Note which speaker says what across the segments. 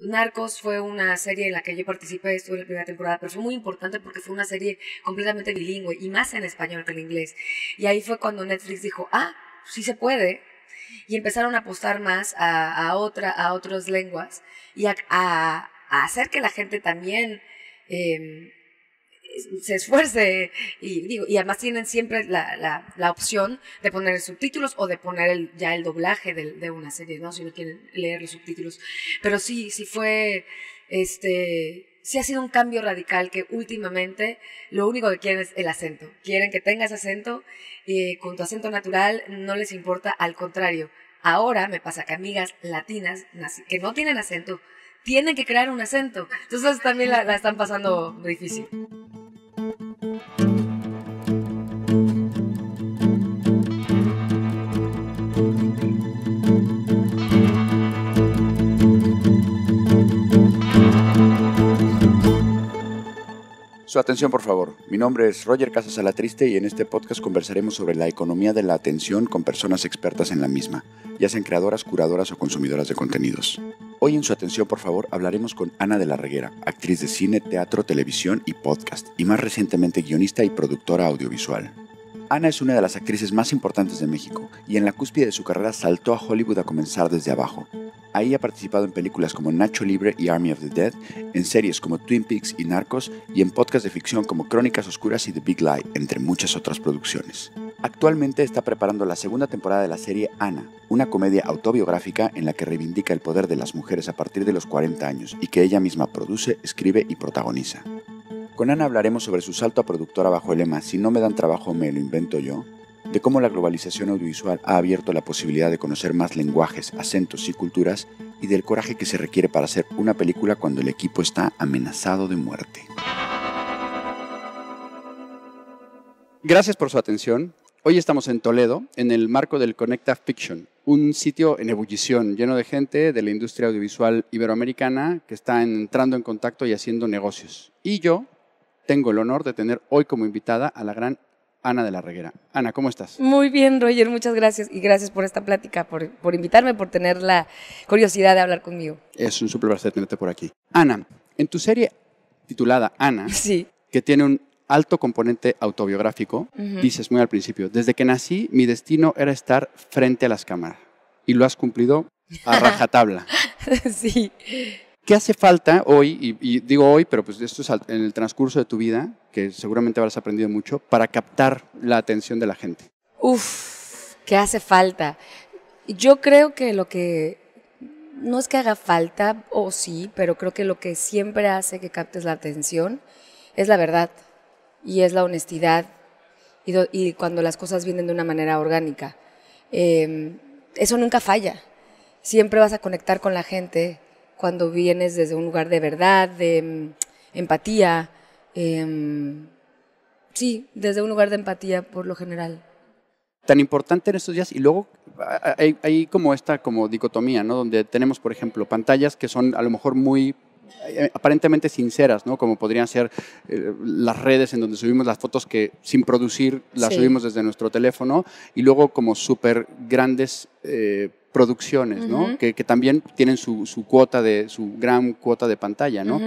Speaker 1: Narcos fue una serie en la que yo participé, estuve en la primera temporada, pero fue muy importante porque fue una serie completamente bilingüe y más en español que en inglés. Y ahí fue cuando Netflix dijo, ah, sí se puede. Y empezaron a apostar más a, otra, a otras lenguas y a, hacer que la gente también em, se esfuerce y digo, y además tienen siempre la, la, opción de poner subtítulos o de poner ya el doblaje de, de, una serie, ¿no? Si no quieren leer los subtítulos. Pero sí, sí fue, este, sí ha sido un cambio radical que últimamente lo único que quieren es el acento. Quieren que tengas acento y eh, con tu acento natural no les importa, al contrario. Ahora me pasa que amigas latinas que no tienen acento, tienen que crear un acento. Entonces también la, la están pasando difícil.
Speaker 2: Su atención, por favor. Mi nombre es Roger Casasalatriste y en este podcast conversaremos sobre la economía de la atención con personas expertas en la misma, ya sean creadoras, curadoras o consumidoras de contenidos. Hoy en su atención, por favor, hablaremos con Ana de la Reguera, actriz de cine, teatro, televisión y podcast, y más recientemente guionista y productora audiovisual. Ana es una de las actrices más importantes de México y en la cúspide de su carrera saltó a Hollywood a comenzar desde abajo. Ahí ha participado en películas como Nacho Libre y Army of the Dead, en series como Twin Peaks y Narcos y en podcasts de ficción como Crónicas Oscuras y The Big Lie, entre muchas otras producciones. Actualmente está preparando la segunda temporada de la serie Ana, una comedia autobiográfica en la que reivindica el poder de las mujeres a partir de los 40 años y que ella misma produce, escribe y protagoniza. Con Ana hablaremos sobre su salto a productora bajo el lema Si no me dan trabajo, me lo invento yo, de cómo la globalización audiovisual ha abierto la posibilidad de conocer más lenguajes, acentos y culturas, y del coraje que se requiere para hacer una película cuando el equipo está amenazado de muerte. Gracias por su atención. Hoy estamos en Toledo, en el marco del Connecta Fiction, un sitio en ebullición, lleno de gente de la industria audiovisual iberoamericana que está entrando en contacto y haciendo negocios. Y yo, tengo el honor de tener hoy como invitada a la gran Ana de la Reguera. Ana, ¿cómo estás?
Speaker 1: Muy bien, Roger, muchas gracias y gracias por esta plática, por, por invitarme, por tener la curiosidad de hablar conmigo.
Speaker 2: Es un súper placer tenerte por aquí. Ana, en tu serie titulada Ana, que tiene un alto componente autobiográfico, dices muy al principio, desde que nací mi destino era estar frente a las cámaras y lo has cumplido a rajatabla. sí. ¿Qué hace falta hoy, y, digo hoy, pero pues esto es en el transcurso de tu vida, que seguramente habrás aprendido mucho, para captar la atención de la gente?
Speaker 1: Uf, ¿qué hace falta? Yo creo que lo que, no es que haga falta, o sí, pero creo que lo que siempre hace que captes la atención es la verdad y es la honestidad y, cuando las cosas vienen de una manera orgánica. Em, eso nunca falla. Siempre vas a conectar con la gente cuando vienes desde un lugar de verdad, de mm, empatía. Em, sí, desde un lugar de empatía por lo general.
Speaker 2: Tan importante en estos días y luego hay, como esta como dicotomía, ¿no? Donde tenemos, por ejemplo, pantallas que son a lo mejor muy eh, aparentemente sinceras, ¿no? Como podrían ser eh, las redes en donde subimos las fotos que sin producir las subimos desde nuestro teléfono y luego como súper grandes eh, producciones, ¿no? Que, también tienen su, cuota de, su gran cuota de pantalla, ¿no?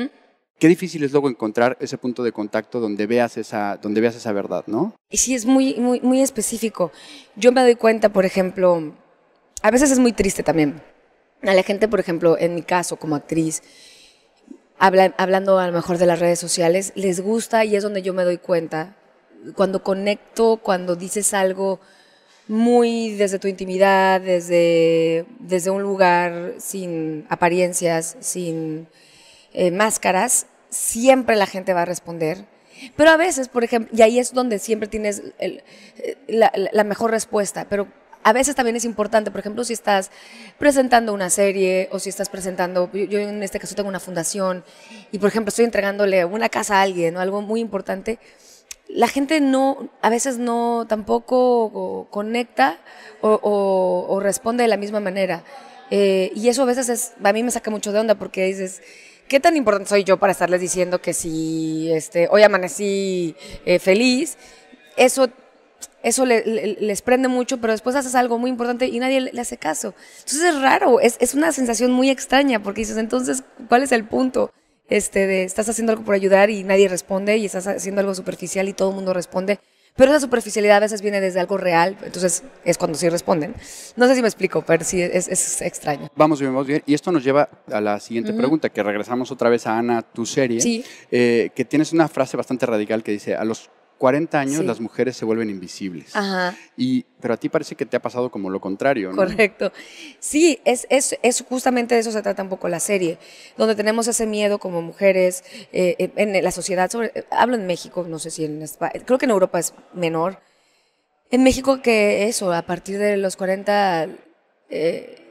Speaker 2: Qué difícil es luego encontrar ese punto de contacto donde veas esa, donde veas esa verdad, ¿no?
Speaker 1: Y Sí, es muy, muy, muy específico. Yo me doy cuenta, por ejemplo, a veces es muy triste también. A la gente, por ejemplo, en mi caso como actriz, hablando a lo mejor de las redes sociales, les gusta y es donde yo me doy cuenta. Cuando conecto, cuando dices algo muy desde tu intimidad, desde, desde un lugar sin apariencias, sin eh, máscaras, siempre la gente va a responder. Pero a veces, por ejemplo, y ahí es donde siempre tienes eh, la, mejor respuesta, pero a veces también es importante, por ejemplo, si estás presentando una serie o si estás presentando, yo, en este caso tengo una fundación y, por ejemplo, estoy entregándole una casa a alguien o algo muy importante la gente no, a veces no tampoco conecta o, responde de la misma manera. Eh, y eso a veces es, a mí me saca mucho de onda porque dices, ¿qué tan importante soy yo para estarles diciendo que si este, hoy amanecí eh, feliz? Eso, eso les prende mucho, pero después haces algo muy importante y nadie le, hace caso. Entonces es raro, es, es una sensación muy extraña porque dices, entonces, ¿cuál es el punto? Este, estás haciendo algo por ayudar y nadie responde y estás haciendo algo superficial y todo el mundo responde. Pero esa superficialidad a veces viene desde algo real, entonces es cuando sí responden. No sé si me explico, pero sí es, extraño.
Speaker 2: Vamos bien, vamos bien. Y esto nos lleva a la siguiente pregunta, que regresamos otra vez a Ana, tu serie, eh, que tienes una frase bastante radical que dice, a los 40 años las mujeres se vuelven invisibles. Y, pero a ti parece que te ha pasado como lo contrario, ¿no? Correcto.
Speaker 1: Sí, es, es, justamente de eso se trata un poco la serie, donde tenemos ese miedo como mujeres eh, en la sociedad. hablo en México, no sé si en creo que en Europa es menor. En México que eso, a partir de los 40 eh,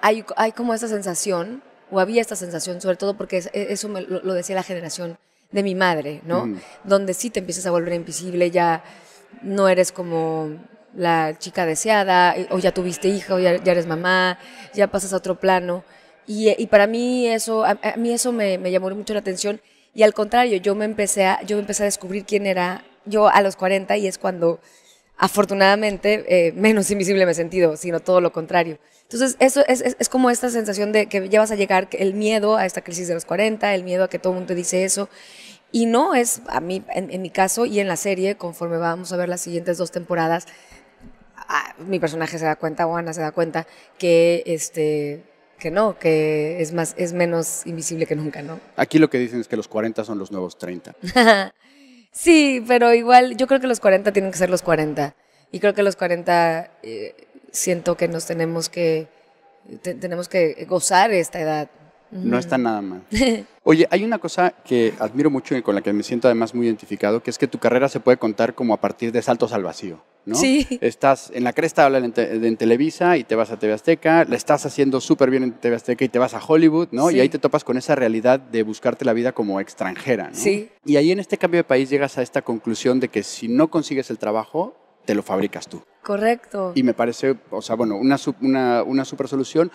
Speaker 1: hay, hay como esa sensación, o había esta sensación, sobre todo porque eso lo decía la generación de mi madre, ¿no? Donde sí te empiezas a volver invisible, ya no eres como la chica deseada, o ya tuviste hija, o ya, eres mamá, ya pasas a otro plano. Y, para mí eso, a, mí eso me, llamó mucho la atención. Y al contrario, yo me empecé a, yo me empecé a descubrir quién era yo a los 40 y es cuando afortunadamente eh, menos invisible me he sentido, sino todo lo contrario. Entonces, eso es, es, es, como esta sensación de que llevas a llegar, el miedo a esta crisis de los 40, el miedo a que todo el mundo te dice eso. Y no es, a mí, en, mi caso y en la serie, conforme vamos a ver las siguientes dos temporadas, ah, mi personaje se da cuenta, o se da cuenta, que este que no, que es más es menos invisible que nunca, ¿no?
Speaker 2: Aquí lo que dicen es que los 40 son los nuevos 30.
Speaker 1: Sí, pero igual yo creo que los 40 tienen que ser los 40. Y creo que los 40 eh, siento que nos tenemos que, tenemos que gozar esta edad, no está nada mal.
Speaker 2: Oye, hay una cosa que admiro mucho y con la que me siento además muy identificado, que es que tu carrera se puede contar como a partir de saltos al vacío. ¿no? Sí. Estás en la cresta hablan en, Televisa y te vas a TV Azteca, la estás haciendo súper bien en TV Azteca y te vas a Hollywood, ¿no? Y ahí te topas con esa realidad de buscarte la vida como extranjera, ¿no? Sí. Y ahí en este cambio de país llegas a esta conclusión de que si no consigues el trabajo, te lo fabricas tú.
Speaker 1: Correcto. Y
Speaker 2: me parece, o sea, bueno, una, una, una super solución.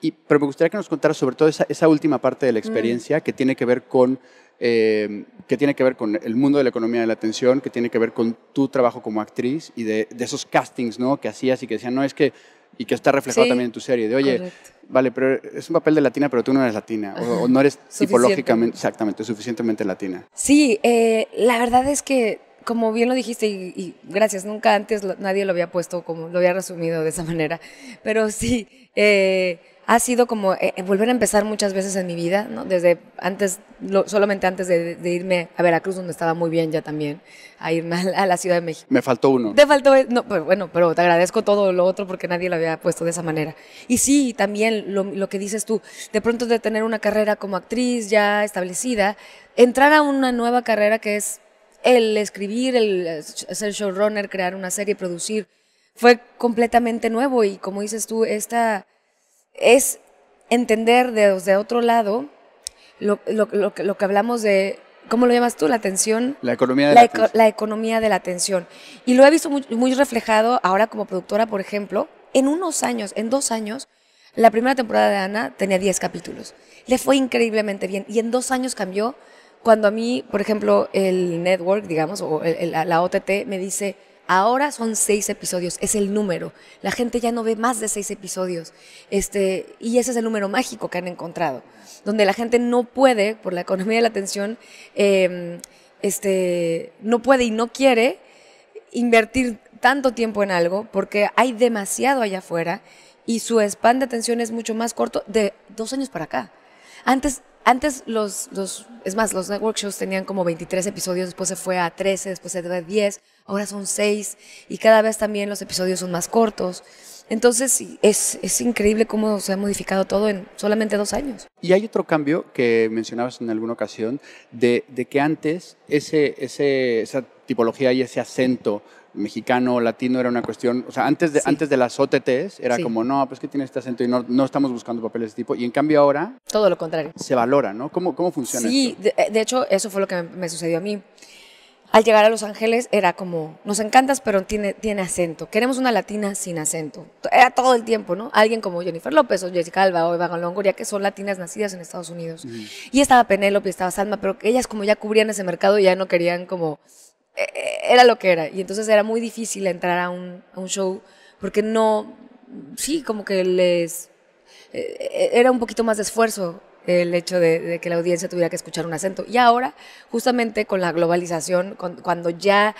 Speaker 2: Y, pero me gustaría que nos contara sobre todo esa, última parte de la mm. experiencia que tiene que ver con eh, tiene que ver con el mundo de la economía de la atención, que tiene que ver con tu trabajo como actriz y de, esos castings ¿no? que hacías y que decían, no, es que, y que está reflejado también en tu serie, de oye, vale, pero es un papel de latina, pero tú no eres latina, o, no eres tipológicamente, exactamente, suficientemente latina.
Speaker 1: Sí, eh, la verdad es que, como bien lo dijiste, y, gracias, nunca antes nadie lo había puesto como, lo había resumido de esa manera, pero sí, eh, ha sido como eh, eh, volver a empezar muchas veces en mi vida, ¿no? Desde antes, solamente antes de, irme a Veracruz, donde estaba muy bien ya también, a irme a, la Ciudad de México.
Speaker 2: Me faltó uno. Te
Speaker 1: faltó, eh, no, pero bueno, pero te agradezco todo lo otro porque nadie lo había puesto de esa manera. Y sí, también lo, lo que dices tú, de pronto de tener una carrera como actriz ya establecida, entrar a una nueva carrera que es el escribir, el ser showrunner, crear una serie, producir, fue completamente nuevo y como dices tú, esta es entender desde otro lado lo, que hablamos de, ¿cómo lo llamas tú? La atención. La economía de la, economía de la atención. Y lo he visto muy, reflejado ahora como productora, por ejemplo, en unos años, en dos años, la primera temporada de Ana tenía 10 capítulos. Le fue increíblemente bien y en dos años cambió cuando a mí, por ejemplo, el network, digamos, o la OTT me dice, Ahora son seis episodios, es el número. La gente ya no ve más de seis episodios. Este, y ese es el número mágico que han encontrado, donde la gente no puede, por la economía de la atención, em, este, no puede y no quiere invertir tanto tiempo en algo porque hay demasiado allá afuera y su span de atención es mucho más corto de dos años para acá. Antes, antes los, los, es más, los workshops tenían como 23 episodios, después se fue a 13, después se fue a 10 ahora son seis y cada vez también los episodios son más cortos. Entonces es, es increíble cómo se ha modificado todo en solamente dos años.
Speaker 2: Y hay otro cambio que mencionabas en alguna ocasión, de, de que antes ese, ese, esa tipología y ese acento mexicano, latino, era una cuestión, o sea, antes de, antes de las OTTs era como, no, pues que tiene este acento y no, estamos buscando papeles de ese tipo, y en cambio ahora...
Speaker 1: Todo lo contrario.
Speaker 2: Se valora, ¿no? ¿Cómo, cómo funciona? Sí,
Speaker 1: de, hecho, eso fue lo que me sucedió a mí al llegar a Los Ángeles era como, nos encantas, pero tiene, tiene acento. Queremos una latina sin acento. Era todo el tiempo, ¿no? Alguien como Jennifer López o Jessica Alba o Eva Longoria, que son latinas nacidas en Estados Unidos. Y estaba Penélope, estaba Salma, pero ellas como ya cubrían ese mercado y ya no querían como... E, e, era lo que era. Y entonces era muy difícil entrar a un, a un show porque no... Sí, como que les... E, era un poquito más de esfuerzo el hecho de, que la audiencia tuviera que escuchar un acento. Y ahora, justamente con la globalización, cuando ya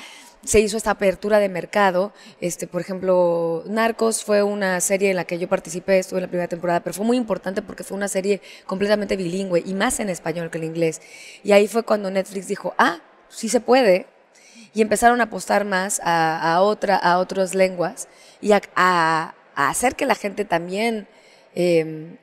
Speaker 1: se hizo esta apertura de mercado, este, por ejemplo, Narcos fue una serie en la que yo participé, estuve en la primera temporada, pero fue muy importante porque fue una serie completamente bilingüe y más en español que en inglés. Y ahí fue cuando Netflix dijo, ah, sí se puede, y empezaron a apostar más a, otra, a otras lenguas y a, hacer que la gente también em,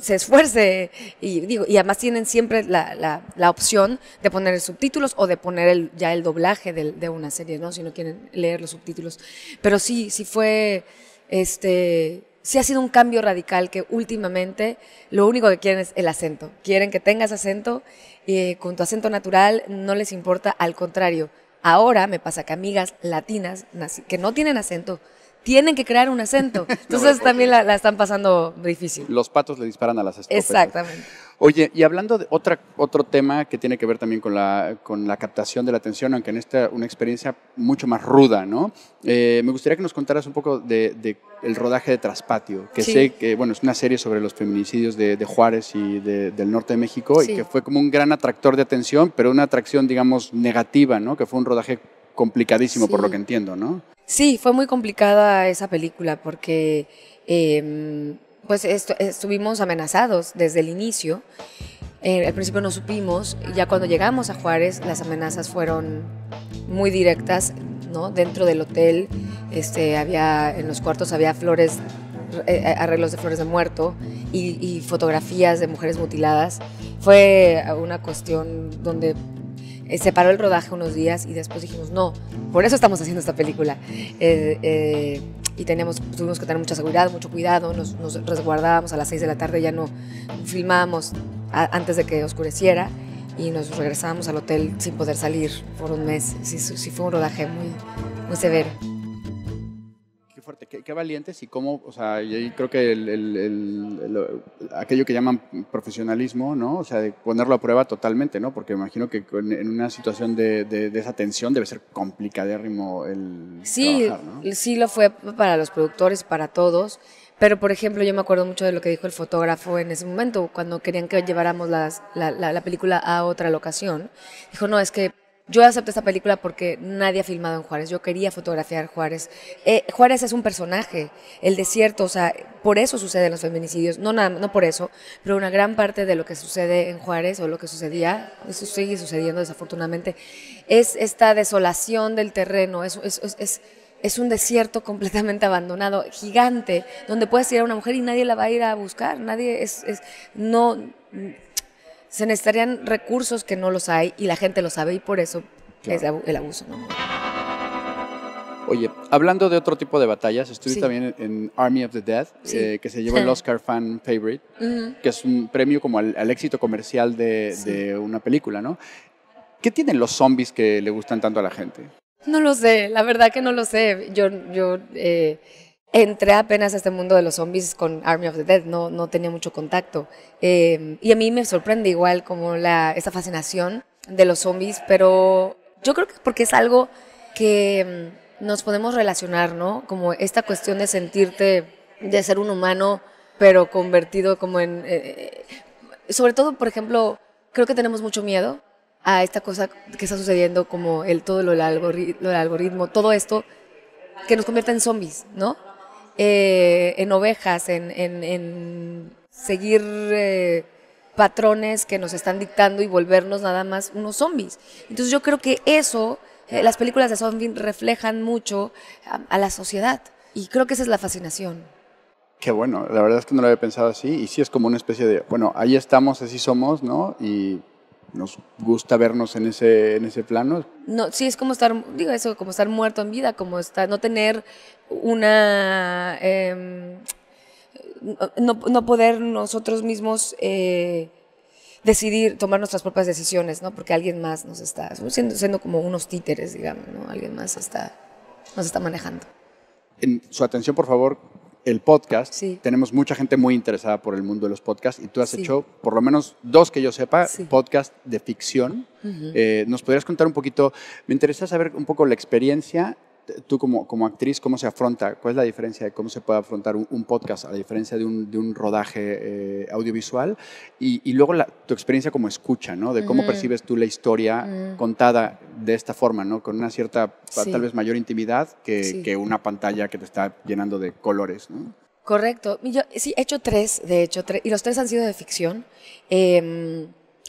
Speaker 1: se esfuerce y digo y además tienen siempre la, opción de poner subtítulos o de poner el, ya el doblaje de, una serie no si no quieren leer los subtítulos pero sí sí fue este sí ha sido un cambio radical que últimamente lo único que quieren es el acento quieren que tengas acento y eh, con tu acento natural no les importa al contrario ahora me pasa que amigas latinas que no tienen acento tienen que crear un acento. Entonces también la, están pasando difícil.
Speaker 2: Los patos le disparan a las estrellas. Exactamente. Oye, y hablando de otra, otro tema que tiene que ver también con la, con la captación de la atención, aunque en esta una experiencia mucho más ruda, ¿no? Eh, me gustaría que nos contaras un poco de, rodaje de Traspatio, que sé que, bueno, es una serie sobre los feminicidios de, Juárez y del norte de México y que fue como un gran atractor de atención, pero una atracción, digamos, negativa, ¿no? Que fue un rodaje complicadísimo, por lo que entiendo, ¿no?
Speaker 1: Sí, fue muy complicada esa película porque em, pues estuvimos amenazados desde el inicio. Eh, al principio no supimos, ya cuando llegamos a Juárez las amenazas fueron muy directas, ¿no? Dentro del hotel este, había, en los cuartos había flores, eh, eh, arreglos de flores de muerto y, y fotografías de mujeres mutiladas. Fue una cuestión donde eh, se paró el rodaje unos días y después dijimos, no, por eso estamos haciendo esta película. Eh, eh, y teníamos, tuvimos que tener mucha seguridad, mucho cuidado, nos, resguardábamos a las 6 de la tarde, ya no filmábamos antes de que oscureciera y nos regresábamos al hotel sin poder salir por un mes. Sí, sí fue un rodaje muy, muy severo
Speaker 2: fuerte, qué, valientes y cómo, o sea, y creo que el, aquello que llaman profesionalismo, ¿no? O sea, de ponerlo a prueba totalmente, ¿no? Porque imagino que en una situación de, esa tensión debe ser complicadérrimo el
Speaker 1: sí, trabajar, ¿no? Sí, lo fue para los productores, para todos. Pero, por ejemplo, yo me acuerdo mucho de lo que dijo el fotógrafo en ese momento, cuando querían que lleváramos la, la película a otra locación. Dijo, no, es que yo acepto esta película porque nadie ha filmado en Juárez. Yo quería fotografiar Juárez. Eh, Juárez es un personaje, el desierto, o sea, por eso suceden los feminicidios. No, nada, no por eso, pero una gran parte de lo que sucede en Juárez o lo que sucedía, eso sigue sucediendo desafortunadamente, es esta desolación del terreno. es, es, es, un desierto completamente abandonado, gigante, donde puedes ir a una mujer y nadie la va a ir a buscar, nadie es, es no se necesitarían recursos que no los hay y la gente lo sabe y por eso es el abuso.
Speaker 2: Oye, hablando de otro tipo de batallas, estuve también en Army of the Dead, eh, que se llevó el Oscar Fan Favorite, que es un premio como al, éxito comercial de, una película, ¿no? ¿Qué tienen los zombies que le gustan tanto a la gente?
Speaker 1: No lo sé, la verdad que no lo sé. Yo, yo eh, entré apenas a este mundo de los zombies con Army of the Dead, no, no tenía mucho contacto. Eh, y a mí me sorprende igual como la, esa fascinación de los zombies, pero yo creo que porque es algo que mm, nos podemos relacionar, ¿no? Como esta cuestión de sentirte, de ser un humano, pero convertido como en... Eh, eh, sobre todo, por ejemplo, creo que tenemos mucho miedo a esta cosa que está sucediendo, como el todo lo algoritmo, todo esto que nos convierte en zombies, ¿no? Eh, en ovejas, en, seguir eh, patrones que nos están dictando y volvernos nada más unos zombies. Entonces yo creo que eso, eh, las películas de zombies reflejan mucho a, la sociedad y creo que esa es la fascinación.
Speaker 2: Qué bueno, la verdad es que no lo había pensado así y sí es como una especie de, bueno, ahí estamos, así somos, ¿no? Y nos gusta vernos en ese, en ese plano.
Speaker 1: No, sí, es como estar, digo eso, como estar muerto en vida, como estar, no tener una... Em, no, poder nosotros mismos eh, decidir, tomar nuestras propias decisiones, ¿no? Porque alguien más nos está, siendo, como unos títeres, digamos, ¿no? Alguien más está, nos está manejando.
Speaker 2: En su atención, por favor, el podcast, tenemos mucha gente muy interesada por el mundo de los podcasts y tú has hecho, por lo menos dos que yo sepa, podcast de ficción.
Speaker 1: Eh,
Speaker 2: ¿Nos podrías contar un poquito? Me interesa saber un poco la experiencia tú como, como actriz, ¿cómo se afronta? ¿Cuál es la diferencia de cómo se puede afrontar un, podcast a la diferencia de un, rodaje eh, audiovisual? Y, luego tu experiencia como escucha, ¿no? De cómo percibes tú la historia contada de esta forma, ¿no? Con una cierta, tal vez mayor intimidad que, una pantalla que te está llenando de colores, ¿no?
Speaker 1: Correcto. sí, he hecho tres, de hecho, tres, y los tres han sido de ficción. Eh,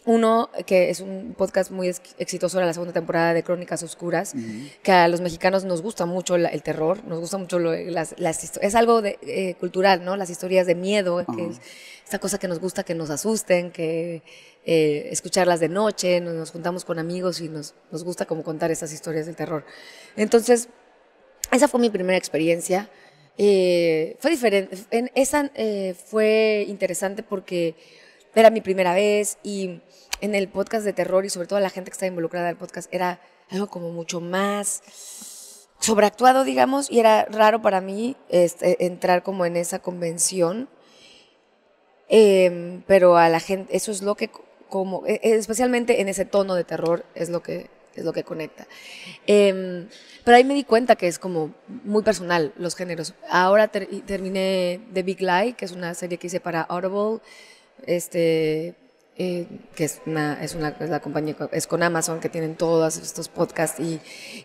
Speaker 1: uno, que es un podcast muy exitoso de la segunda temporada de Crónicas Oscuras, que a los mexicanos nos gusta mucho el terror, nos gusta mucho las, historias, Es algo de, eh, cultural, ¿no? Las historias de miedo, esta cosa que nos gusta que nos asusten, que eh, escucharlas de noche, nos, juntamos con amigos y nos, nos gusta como contar esas historias del terror. Entonces, esa fue mi primera experiencia. Eh, fue diferente. esa fue interesante porque era mi primera vez y en el podcast de terror y sobre todo la gente que estaba involucrada en el podcast era algo como mucho más sobreactuado, digamos, y era raro para mí este, entrar como en esa convención. Em, pero a la gente, eso es lo que, como, e, e, especialmente en ese tono de terror, es lo que, es lo que conecta. Em, pero ahí me di cuenta que es como muy personal los géneros. Ahora terminé The Big Lie, que es una serie que hice para Audible este, eh, que es es una la compañía, es con Amazon, que tienen todos estos podcasts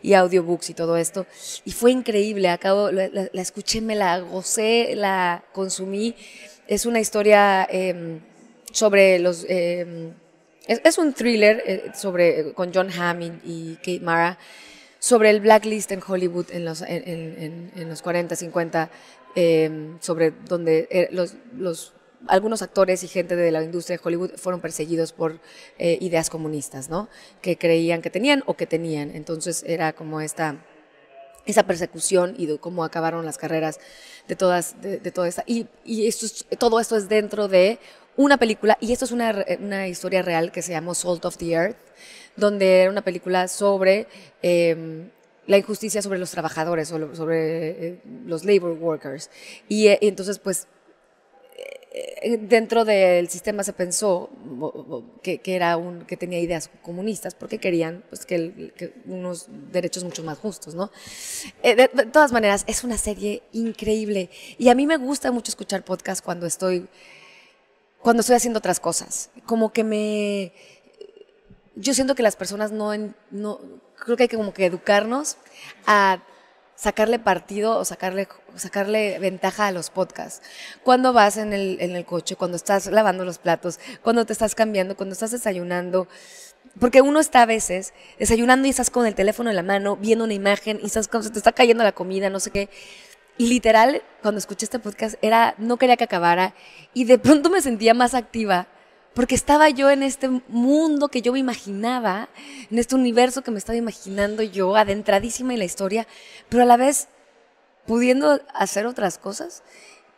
Speaker 1: y, audiobooks y todo esto. Y fue increíble, acabo, la, escuché, me la gocé, la consumí. Es una historia em, sobre los... Em, es, un thriller eh, sobre, con John Hammond y Kate Mara sobre el blacklist en Hollywood en los, en, los 40, 50, em, sobre donde eh, los algunos actores y gente de la industria de Hollywood fueron perseguidos por eh, ideas comunistas, ¿no? Que creían que tenían o que tenían. Entonces era como esta esa persecución y de cómo acabaron las carreras de todas de, toda esta y, esto todo esto es dentro de una película y esto es una, una historia real que se llamó Salt of the Earth donde era una película sobre em, la injusticia sobre los trabajadores sobre, sobre eh, los labor workers y eh, entonces pues eh, dentro del sistema se pensó que, era un que tenía ideas comunistas porque querían pues, que, unos derechos mucho más justos no eh, de, todas maneras es una serie increíble y a mí me gusta mucho escuchar podcast cuando estoy cuando estoy haciendo otras cosas como que me yo siento que las personas no, no creo que hay como que educarnos a sacarle partido o sacarle, sacarle ventaja a los podcasts. Cuando vas en el, coche, cuando estás lavando los platos, cuando te estás cambiando, cuando estás desayunando. Porque uno está a veces desayunando y estás con el teléfono en la mano, viendo una imagen y estás, se te está cayendo la comida, no sé qué. Y literal, cuando escuché este podcast, era, no quería que acabara y de pronto me sentía más activa porque estaba yo en este mundo que yo me imaginaba, en este universo que me estaba imaginando yo, adentradísima en la historia, pero a la vez pudiendo hacer otras cosas.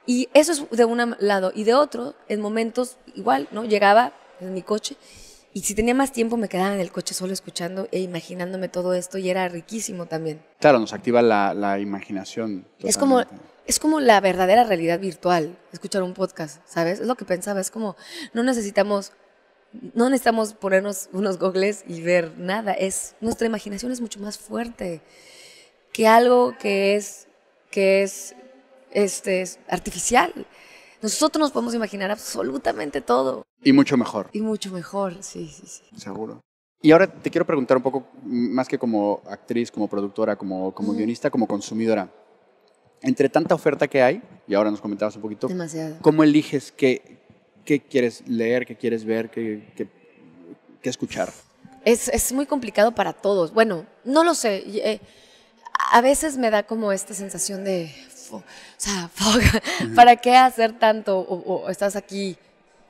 Speaker 1: Y eso es de un lado. Y de otro, en momentos igual, ¿no? Llegaba en mi coche y si tenía más tiempo me quedaba en el coche solo escuchando e imaginándome todo esto y era riquísimo también.
Speaker 2: Claro, nos activa la, imaginación. Es como,
Speaker 1: es como la verdadera realidad virtual, escuchar un podcast, ¿sabes? Es lo que pensaba, es como no necesitamos, no necesitamos ponernos unos gogles y ver nada, es nuestra imaginación es mucho más fuerte que algo que es, que es, este, es artificial. Nosotros nos podemos imaginar absolutamente todo.
Speaker 2: Y mucho mejor. Y mucho mejor, sí, sí, sí. Seguro. Y ahora te quiero preguntar un poco, más que como actriz, como productora, como, como guionista, como consumidora. Entre tanta oferta que hay, y ahora nos comentabas un poquito, Demasiado. ¿cómo eliges qué, quieres leer, qué quieres ver, qué, escuchar?
Speaker 1: Es, muy complicado para todos. Bueno, no lo sé. Eh, a veces me da como esta sensación de o, sea, ¿para qué hacer tanto? O, estás aquí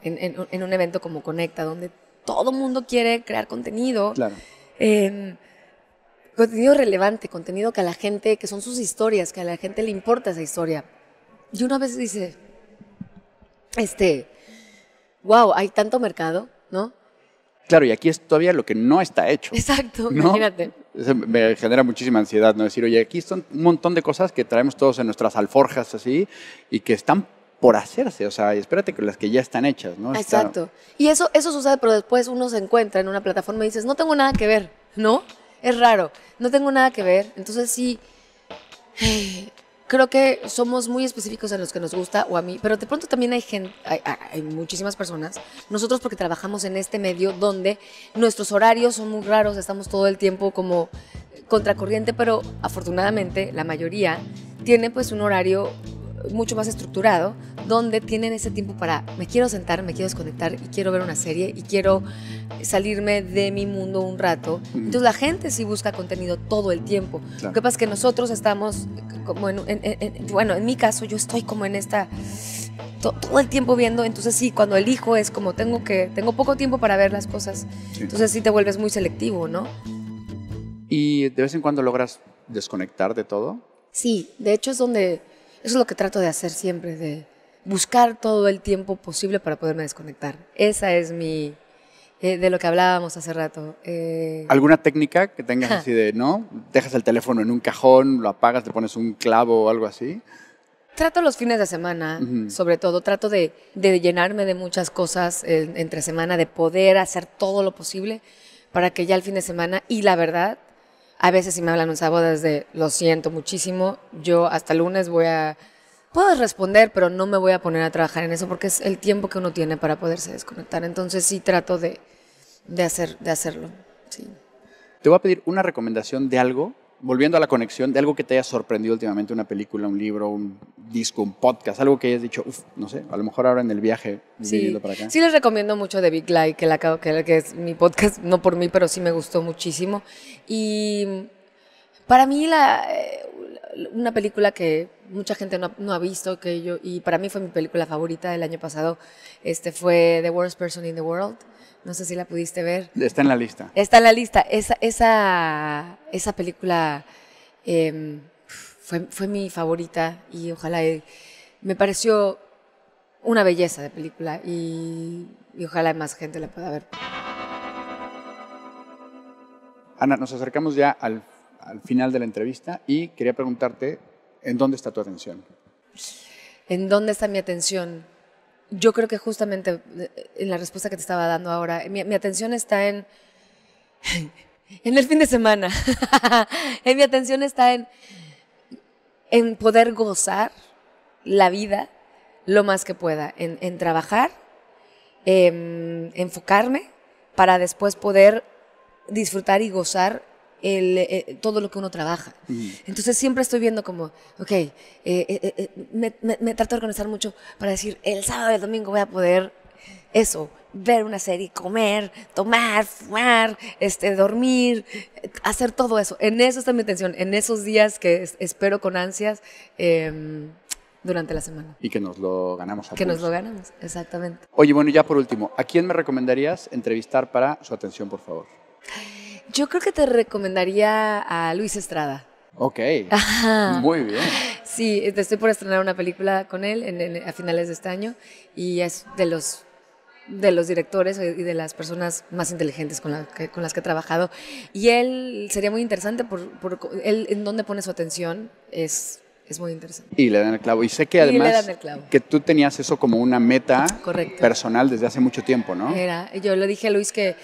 Speaker 1: en, un evento como Conecta, donde todo mundo quiere crear contenido. Claro. Em, contenido relevante, contenido que a la gente, que son sus historias, que a la gente le importa esa historia. Y una vez veces dice, este, wow, hay tanto mercado, ¿no?
Speaker 2: Claro, y aquí es todavía lo que no está hecho. Exacto,
Speaker 1: ¿no? imagínate
Speaker 2: me genera muchísima ansiedad, ¿no? Decir, oye, aquí son un montón de cosas que traemos todos en nuestras alforjas así y que están por hacerse, o sea, espérate que las que ya están hechas, ¿no? Exacto.
Speaker 1: Y eso, eso sucede, pero después uno se encuentra en una plataforma y dices, no tengo nada que ver, ¿no? Es raro, no tengo nada que ver. Entonces sí, creo que somos muy específicos en los que nos gusta o a mí, pero de pronto también hay gente, hay, muchísimas personas, nosotros porque trabajamos en este medio donde nuestros horarios son muy raros, estamos todo el tiempo como contracorriente, pero afortunadamente la mayoría tiene pues un horario mucho más estructurado, donde tienen ese tiempo para, me quiero sentar, me quiero desconectar y quiero ver una serie y quiero salirme de mi mundo un rato. Entonces la gente sí busca contenido todo el tiempo. Lo que pasa es que nosotros estamos, como en, bueno, en mi caso yo estoy como en esta, todo el tiempo viendo, entonces sí, cuando elijo es como tengo que, tengo poco tiempo para ver las cosas, entonces sí te vuelves muy selectivo, ¿no?
Speaker 2: ¿Y de vez en cuando logras desconectar de todo?
Speaker 1: Sí, de hecho es donde eso es lo que trato de hacer siempre, de buscar todo el tiempo posible para poderme desconectar. Esa es mi... Eh, de lo que hablábamos hace rato. Eh.
Speaker 2: ¿Alguna técnica que tengas así de, no? ¿Dejas el teléfono en un cajón, lo apagas, te pones un clavo o algo así?
Speaker 1: Trato los fines de semana, sobre todo, trato de, llenarme de muchas cosas entre semana, de poder hacer todo lo posible para que ya el fin de semana, y la verdad, a veces si me hablan un sábado desde lo siento muchísimo, yo hasta lunes voy a puedo responder, pero no me voy a poner a trabajar en eso porque es el tiempo que uno tiene para poderse desconectar. Entonces sí trato de, hacer, de hacerlo.
Speaker 2: Te voy a pedir una recomendación de algo volviendo a la conexión, de algo que te haya sorprendido últimamente, una película, un libro, un disco, un podcast, algo que hayas dicho, uff, no sé, a lo mejor ahora en el viaje sí. para acá. Sí, les
Speaker 1: recomiendo mucho The Big Light, que, es mi podcast, no por mí, pero sí me gustó muchísimo. Y para mí, eh, una película que mucha gente no, ha visto, que yo, y para mí fue mi película favorita del año pasado, este fue The Worst Person in the World, no sé si la pudiste ver.
Speaker 2: Está en la lista.
Speaker 1: Está en la lista. Esa, esa, esa película em, fue, mi favorita y ojalá me pareció una belleza de película y, ojalá más gente la pueda ver.
Speaker 2: Ana, nos acercamos ya al, al, final de la entrevista y quería preguntarte, ¿en dónde está tu atención?
Speaker 1: ¿En dónde está mi atención? yo creo que justamente eh, en la respuesta que te estaba dando ahora, mi, atención está en, en el fin de semana. en mi atención está en, en poder gozar la vida lo más que pueda, en, en trabajar, em, enfocarme para después poder disfrutar y gozar eh, eh, todo lo que uno trabaja. Mm. Entonces siempre estoy viendo como, ok, eh, me, trato de organizar mucho para decir, el sábado y el domingo voy a poder eso, ver una serie, comer, tomar, fumar, este, dormir, hacer todo eso. En eso está mi atención, en esos días que espero con ansias em, durante la semana.
Speaker 2: Y que nos lo ganamos. A que nos lo
Speaker 1: ganamos, exactamente.
Speaker 2: Oye, bueno, ya por último, ¿a quién me recomendarías entrevistar para su atención, por favor?
Speaker 1: Yo creo que te recomendaría a Luis Estrada.
Speaker 2: Ok. Muy bien.
Speaker 1: Sí, este, estoy por estrenar una película con él a finales de este año y es de los de los directores y de las personas más inteligentes con, que, con las que he trabajado. Y él sería muy interesante por, por él en dónde pone su atención es es muy interesante.
Speaker 2: Y le dan el clavo. Y sé que además que tú tenías eso como una meta personal desde hace mucho tiempo, ¿no?
Speaker 1: Era, yo le dije a Luis que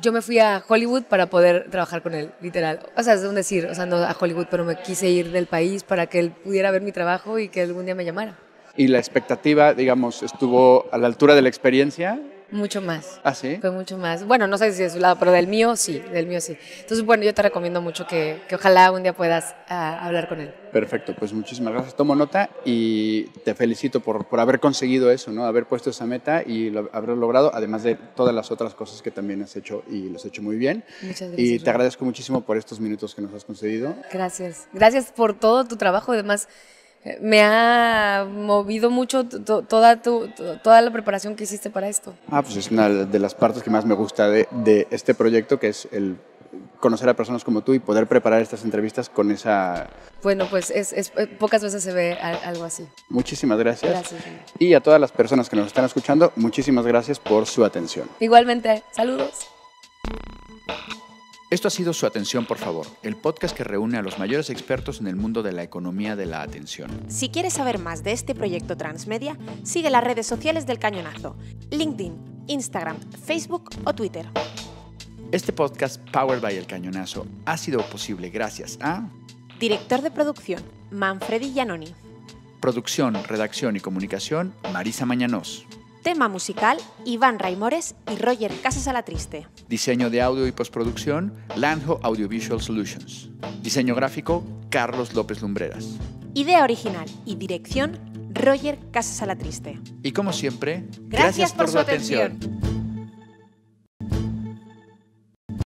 Speaker 1: yo me fui a Hollywood para poder trabajar con él, literal. O sea, es un decir, o sea, no a Hollywood, pero me quise ir del país para que él pudiera ver mi trabajo y que algún día me llamara.
Speaker 2: ¿Y la expectativa, digamos, estuvo a la altura de la experiencia?
Speaker 1: Mucho más. ¿Ah, sí? Fue mucho más. Bueno, no sé si de su lado, pero del mío sí, del mío sí. Entonces, bueno, yo te recomiendo mucho que, que ojalá un día puedas ah, hablar con él.
Speaker 2: Perfecto, pues muchísimas gracias. Tomo nota y te felicito por, por haber conseguido eso, ¿no? Haber puesto esa meta y lo, haber logrado, además de todas las otras cosas que también has hecho y lo has hecho muy bien.
Speaker 1: Muchas gracias. Y te
Speaker 2: agradezco muchísimo por estos minutos que nos has concedido.
Speaker 1: Gracias. Gracias por todo tu trabajo, además me ha movido mucho toda, toda la preparación que hiciste para esto.
Speaker 2: Ah, pues es una de las partes que más me gusta de, este proyecto, que es el conocer a personas como tú y poder preparar estas entrevistas con esa...
Speaker 1: Bueno, pues es, eh, pocas veces se ve algo así.
Speaker 2: Muchísimas gracias. Gracias. Y a todas las personas que nos están escuchando, muchísimas gracias por su atención.
Speaker 1: Igualmente, saludos.
Speaker 2: Esto ha sido Su Atención, por favor, el podcast que reúne a los mayores expertos en el mundo de la economía de la atención.
Speaker 1: Si quieres saber más de este proyecto transmedia, sigue las redes sociales del Cañonazo, LinkedIn, Instagram, Facebook o Twitter.
Speaker 2: Este podcast, Powered by El Cañonazo, ha sido posible gracias a...
Speaker 1: Director de producción, Manfredi Giannoni.
Speaker 2: Producción, redacción y comunicación, Marisa Mañanos.
Speaker 1: Tema musical, Iván Raimores y Roger Casas Triste.
Speaker 2: Diseño de audio y postproducción, Lanjo Audiovisual Solutions. Diseño gráfico, Carlos López Lumbreras.
Speaker 1: Idea original y dirección, Roger Casas Triste.
Speaker 2: Y como siempre, gracias, por, su atención.